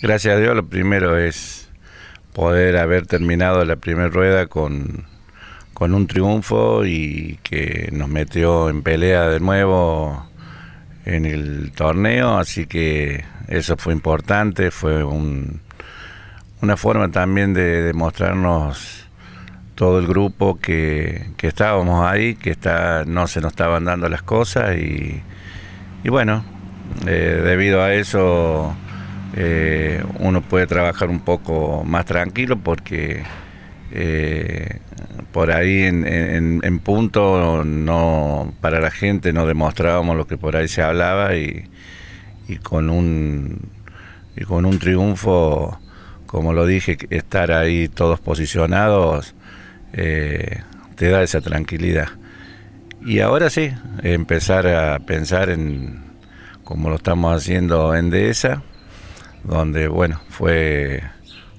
Gracias a Dios, lo primero es poder haber terminado la primera rueda con, un triunfo y que nos metió en pelea de nuevo en el torneo, así que eso fue importante, fue una forma también de demostrarnos todo el grupo que, estábamos ahí, que está, no se nos estaban dando las cosas y, bueno, eh, debido a eso eh, uno puede trabajar un poco más tranquilo porque eh, por ahí en, punto no para la gente no demostrábamos lo que por ahí se hablaba y, con un triunfo como lo dije estar ahí todos posicionados eh, te da esa tranquilidad y ahora sí empezar a pensar en como lo estamos haciendo en Dehesa donde bueno, fue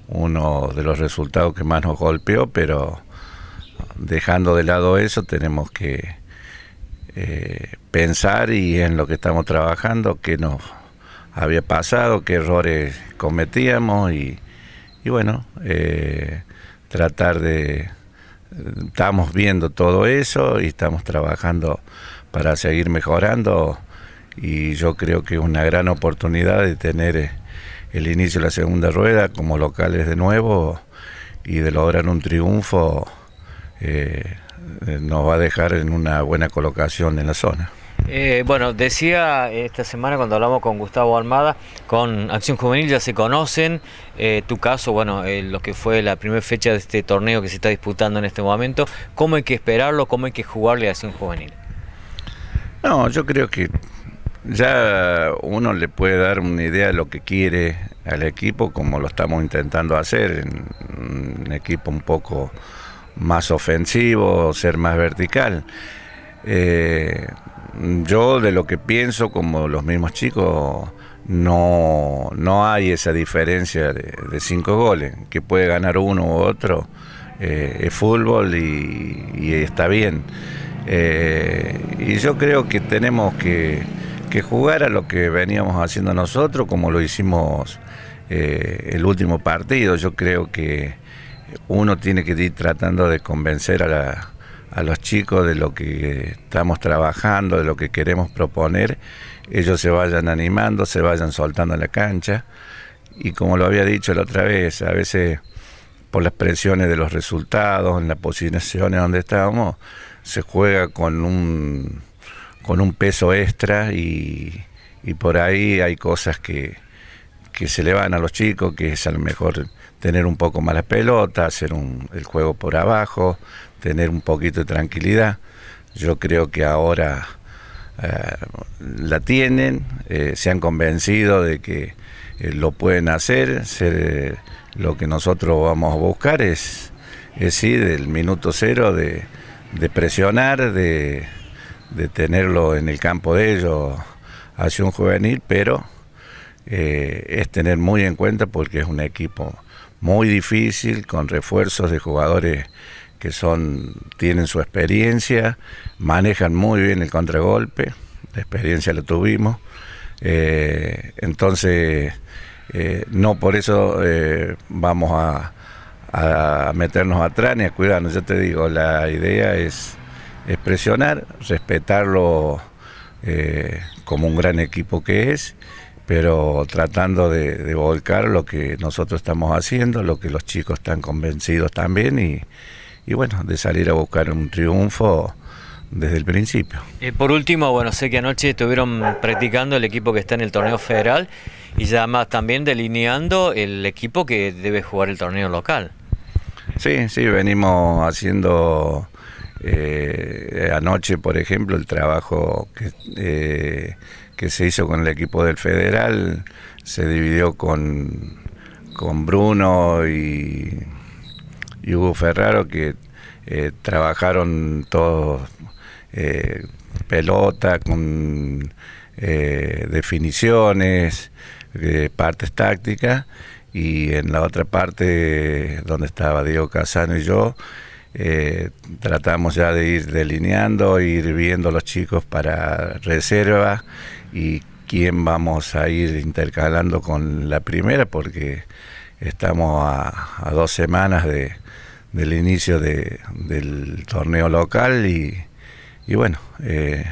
uno de los resultados que más nos golpeó, pero dejando de lado eso tenemos que eh, pensar y en lo que estamos trabajando, qué nos había pasado, qué errores cometíamos y, bueno, eh, tratar de... Estamos viendo todo eso y estamos trabajando para seguir mejorando y yo creo que es una gran oportunidad de tener eh, el inicio de la segunda rueda como locales de nuevo y de lograr un triunfo eh, nos va a dejar en una buena colocación en la zona. Eh, bueno, decía esta semana cuando hablamos con Gustavo Armada, con Acción Juvenil ya se conocen, eh, tu caso, bueno, lo que fue la primera fecha de este torneo que se está disputando en este momento, ¿cómo hay que esperarlo, cómo hay que jugarle a Acción Juvenil? No, yo creo que ya uno le puede dar una idea de lo que quiere al equipo, como lo estamos intentando hacer, en un equipo un poco más ofensivo, ser más vertical. Eh, yo de lo que pienso, como los mismos chicos, no, hay esa diferencia de, cinco goles, que puede ganar uno u otro, eh, es fútbol y, está bien. Eh, y yo creo que tenemos que que jugar a lo que veníamos haciendo nosotros, como lo hicimos eh, el último partido. Yo creo que uno tiene que ir tratando de convencer a, a los chicos de lo que estamos trabajando, de lo que queremos proponer. Ellos se vayan animando, se vayan soltando en la cancha. Y como lo había dicho la otra vez, a veces por las presiones de los resultados, en las posiciones donde estábamos, se juega con un con un peso extra y, y por ahí hay cosas que, se le van a los chicos, que es a lo mejor tener un poco más la pelota, hacer el juego por abajo, tener un poquito de tranquilidad. Yo creo que ahora eh, la tienen, eh, se han convencido de que eh, lo pueden hacer. lo que nosotros vamos a buscar es, es sí, del minuto cero de, de presionar, de de tenerlo en el campo de ellos hacia un juvenil, pero eh, es tener muy en cuenta porque es un equipo muy difícil, con refuerzos de jugadores que son, tienen su experiencia, manejan muy bien el contragolpe, la experiencia la tuvimos, eh, entonces eh, no por eso vamos a, a meternos atrás ni a cuidarnos, yo te digo, la idea es expresionar, respetarlo eh, como un gran equipo que es, pero tratando de, volcar lo que nosotros estamos haciendo, lo que los chicos están convencidos también y, bueno, de salir a buscar un triunfo desde el principio. Eh, por último, bueno, sé que anoche estuvieron practicando el equipo que está en el torneo federal y además también delineando el equipo que debe jugar el torneo local. Sí, sí, venimos haciendo eh, anoche, por ejemplo, el trabajo eh, que, se hizo con el equipo del Federal se dividió con, con Bruno y, Hugo Ferraro, que eh, trabajaron todos pelota, con definiciones, partes tácticas, y en la otra parte, donde estaba Diego Casano y yo, eh, tratamos ya de ir delineando, ir viendo los chicos para reserva y quién vamos a ir intercalando con la primera porque estamos a, dos semanas del inicio del torneo local y, bueno, eh,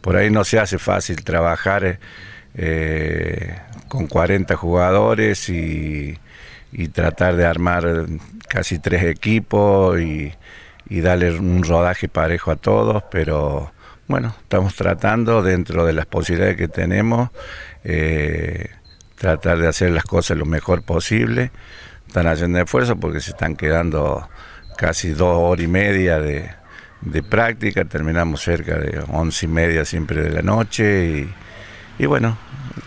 por ahí no se hace fácil trabajar eh, con 40 jugadores y y tratar de armar eh, casi tres equipos y, darle un rodaje parejo a todos, pero bueno, estamos tratando dentro de las posibilidades que tenemos, eh, tratar de hacer las cosas lo mejor posible. Están haciendo esfuerzo porque se están quedando casi dos horas y media de, práctica, terminamos cerca de once y media siempre de la noche y bueno,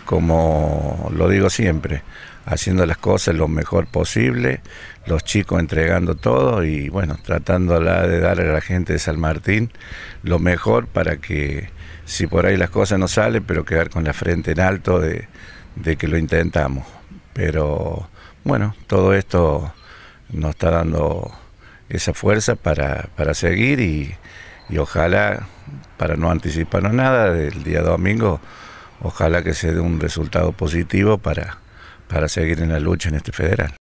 como lo digo siempre, haciendo las cosas lo mejor posible, los chicos entregando todo y bueno, tratándola de dar a la gente de San Martín lo mejor para que si por ahí las cosas no salen, pero quedar con la frente en alto de, que lo intentamos. Pero bueno, todo esto nos está dando esa fuerza para, seguir y, y ojalá, para no anticiparnos nada, del día domingo ojalá que se dé un resultado positivo para, para seguir en la lucha en este federal.